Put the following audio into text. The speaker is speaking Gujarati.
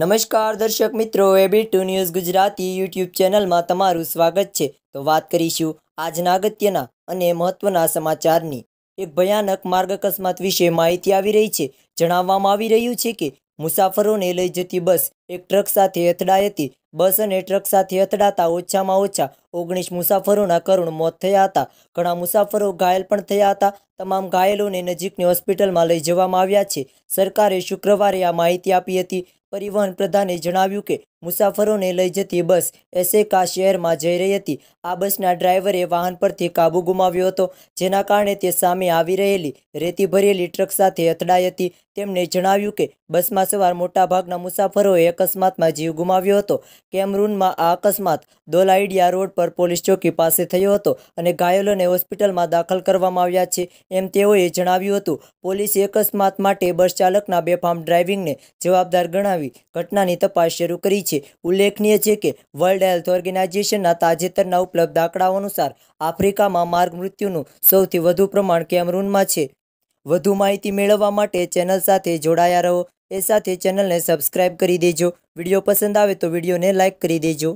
નમસ્કાર દર્શક મિત્રો AB two news Gujarati YouTube ચેનલમાં તમારું સ્વાગત છે તો વાત કરીશું આજના અગત્યના અને મહત્વના સમાચારની એક ભયાનક માર્ગ અકસ્માત વિશે માહિતી આવી રહી છે જણાવવામાં આવી રહ્યું છે કે મુસાફરોને લઈ જતી બસ એક ટ્રક સાથે અથડાઈ હતી બસ અને ટ્રક સાથે અથડાતા ઓછામાં ઓછા ઓગણીસ મુસાફરોના કરુણ મોત થયા હતા ઘણા મુસાફરો ઘાયલ પણ થયા હતા તમામ ઘાયલોને નજીકની હોસ્પિટલમાં લઈ જવામાં આવ્યા છે સરકારે શુક્રવારે આ માહિતી આપી હતી પરિવહન પ્રધાને જણાવ્યું કે મુસાફરોને લઈ જતી બસ એસેકા શહેરમાં જઈ રહી હતી આ બસના ડ્રાઈવરે વાહન પરથી કાબુ ગુમાવ્યો હતો જેના કારણે તે સામે આવી રહેલી રેતી ભરેલી ટ્રક સાથે અથડાઈ હતી તેમણે જણાવ્યું કે બસમાં સવાર મોટાભાગના મુસાફરોએ અકસ્માતમાં જીવ ગુમાવ્યો હતો કેમરૂનમાં આ અકસ્માત દોલાઈડિયા રોડ પર પોલીસ ચોકી પાસે થયો હતો અને ઘાયલોને હોસ્પિટલમાં દાખલ કરવામાં આવ્યા છે એમ તેઓએ જણાવ્યું હતું પોલીસે અકસ્માત માટે બસ ચાલકના બેફામ ડ્રાઇવિંગને જવાબદાર ગણાવી ઘટનાની તપાસ શરૂ કરી છે ઉલ્લેખનીય છે કે વર્લ્ડ હેલ્થ ઓર્ગેનાઇઝેશનના તાજેતરના ઉપલબ્ધ આંકડાઓ અનુસાર આફ્રિકામાં માર્ગ મૃત્યુનું સૌથી વધુ પ્રમાણ કેમરૂનમાં છે વધુ માહિતી મેળવવા માટે ચેનલ સાથે જોડાયા રહો એ સાથે ચેનલને સબસ્ક્રાઇબ કરી દેજો વિડીયો પસંદ આવે તો વિડીયોને લાઇક કરી દેજો